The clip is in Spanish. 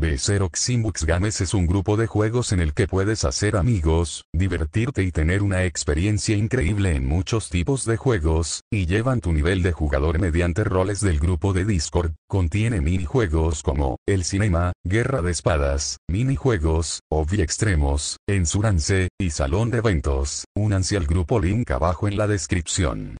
b 0 Inbox Games es un grupo de juegos en el que puedes hacer amigos, divertirte y tener una experiencia increíble en muchos tipos de juegos, y llevan tu nivel de jugador mediante roles del grupo de Discord. Contiene minijuegos como el cinema, guerra de espadas, minijuegos, obvi extremos, ensurance, y salón de eventos. Únanse al grupo link abajo en la descripción.